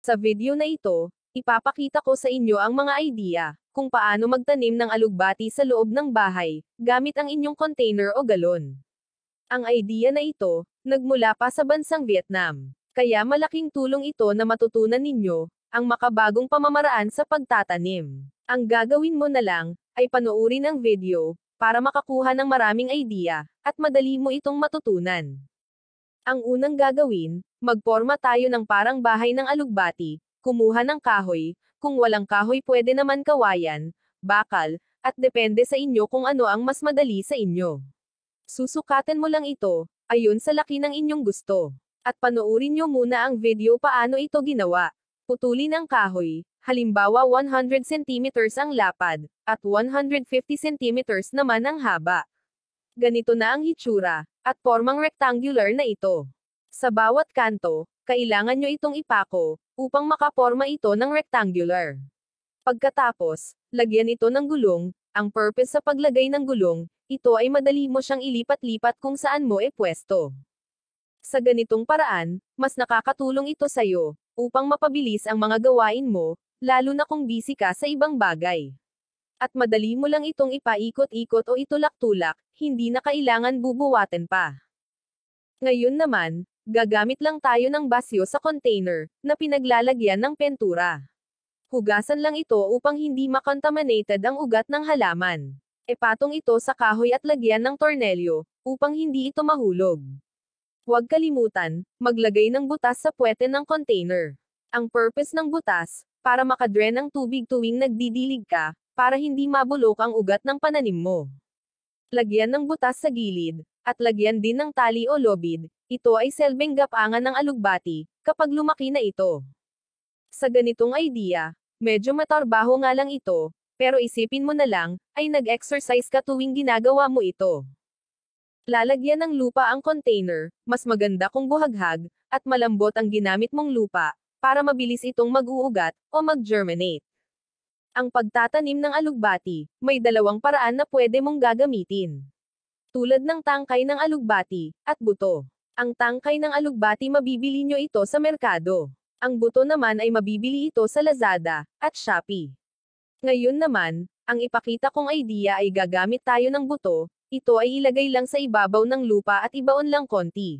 Sa video na ito, ipapakita ko sa inyo ang mga idea kung paano magtanim ng alugbati sa loob ng bahay gamit ang inyong container o galon. Ang idea na ito nagmula pa sa bansang Vietnam, kaya malaking tulong ito na matutunan ninyo ang makabagong pamamaraan sa pagtatanim. Ang gagawin mo na lang ay panoorin ang video para makakuha ng maraming idea at madali mo itong matutunan. Ang unang gagawin Magporma tayo ng parang bahay ng alugbati, kumuha ng kahoy, kung walang kahoy pwede naman kawayan, bakal, at depende sa inyo kung ano ang mas madali sa inyo. Susukatan mo lang ito, ayon sa laki ng inyong gusto. At panoorin nyo muna ang video paano ito ginawa. Putulin ang kahoy, halimbawa 100 cm ang lapad, at 150 cm naman ang haba. Ganito na ang hitsura, at formang rectangular na ito. Sa bawat kanto, kailangan nyo itong ipako, upang makaporma ito ng rectangular. Pagkatapos, lagyan ito ng gulong, ang purpose sa paglagay ng gulong, ito ay madali mo siyang ilipat-lipat kung saan mo e pwesto. Sa ganitong paraan, mas nakakatulong ito sa'yo, upang mapabilis ang mga gawain mo, lalo na kung busy ka sa ibang bagay. At madali mo lang itong ipaikot-ikot o itulak-tulak, hindi na kailangan bubuwaten pa. Ngayon naman, Gagamit lang tayo ng basyo sa container, na pinaglalagyan ng pentura. Hugasan lang ito upang hindi makontaminated ang ugat ng halaman. Epatong ito sa kahoy at lagyan ng tornelyo, upang hindi ito mahulog. Huwag kalimutan, maglagay ng butas sa puwete ng container. Ang purpose ng butas, para makadren ng tubig tuwing nagdidilig ka, para hindi mabulok ang ugat ng pananim mo. Lagyan ng butas sa gilid, at lagyan din ng tali o lobid, ito ay selbeng gapangan ng alugbati, kapag lumaki na ito. Sa ganitong idea, medyo matarbaho nga lang ito, pero isipin mo na lang, ay nag-exercise ka tuwing ginagawa mo ito. Lalagyan ng lupa ang container, mas maganda kung buhaghag, at malambot ang ginamit mong lupa, para mabilis itong mag-uugat, o mag-germinate. Ang pagtatanim ng alugbati, may dalawang paraan na pwede mong gagamitin. Tulad ng tangkay ng alugbati, at buto. Ang tangkay ng alugbati mabibili nyo ito sa merkado. Ang buto naman ay mabibili ito sa Lazada, at Shopee. Ngayon naman, ang ipakita kong idea ay gagamit tayo ng buto, ito ay ilagay lang sa ibabaw ng lupa at ibaon lang konti.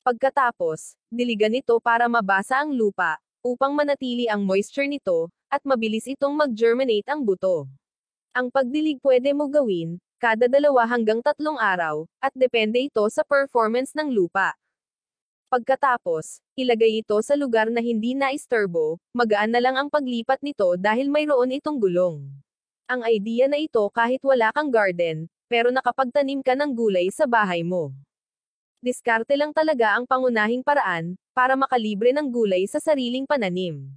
Pagkatapos, diligan ito para mabasa ang lupa, upang manatili ang moisture nito, at mabilis itong mag-germinate ang buto. Ang pagdilig pwede mo gawin, kada dalawa hanggang tatlong araw, at depende ito sa performance ng lupa. Pagkatapos, ilagay ito sa lugar na hindi naisturbo, magaan na lang ang paglipat nito dahil mayroon itong gulong. Ang idea na ito kahit wala kang garden, pero nakapagtanim ka ng gulay sa bahay mo. Diskarte lang talaga ang pangunahing paraan, para makalibre ng gulay sa sariling pananim.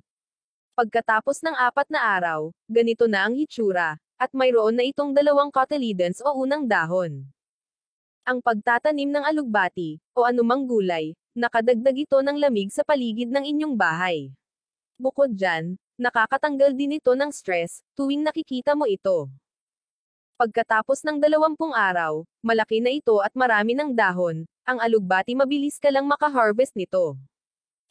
Pagkatapos ng apat na araw, ganito na ang hitsura, at mayroon na itong dalawang cotyledons o unang dahon. Ang pagtatanim ng alugbati, o anumang gulay, nakadagdag ito ng lamig sa paligid ng inyong bahay. Bukod dyan, nakakatanggal din ito ng stress, tuwing nakikita mo ito. Pagkatapos ng 20 araw, malaki na ito at marami ng dahon, ang alugbati mabilis ka lang makaharvest nito.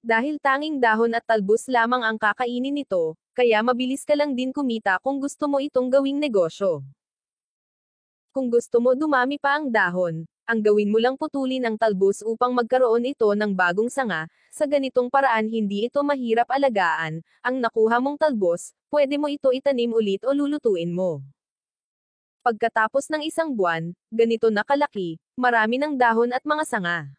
Dahil tanging dahon at talbos lamang ang kakainin nito, kaya mabilis ka lang din kumita kung gusto mo itong gawing negosyo. Kung gusto mo dumami pa ang dahon, ang gawin mo lang putulin ang talbos upang magkaroon ito ng bagong sanga, sa ganitong paraan hindi ito mahirap alagaan, ang nakuha mong talbos, pwede mo ito itanim ulit o lulutuin mo. Pagkatapos ng isang buwan, ganito na kalaki, marami ng dahon at mga sanga.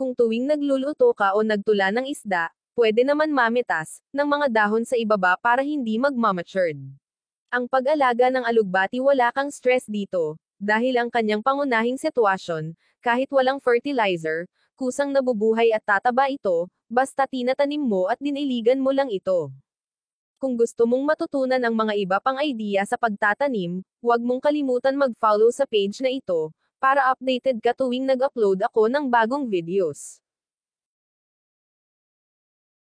Kung tuwing nagluluto ka o nagtula ng isda, pwede naman mamitas ng mga dahon sa ibaba para hindi magmamatured. Ang pag-alaga ng alugbati wala kang stress dito, dahil ang kanyang pangunahing sitwasyon, kahit walang fertilizer, kusang nabubuhay at tataba ito, basta tinatanim mo at diniligan mo lang ito. Kung gusto mong matutunan ang mga iba pang idea sa pagtatanim, huwag mong kalimutan mag-follow sa page na ito, para updated ka tuwing nag-upload ako ng bagong videos.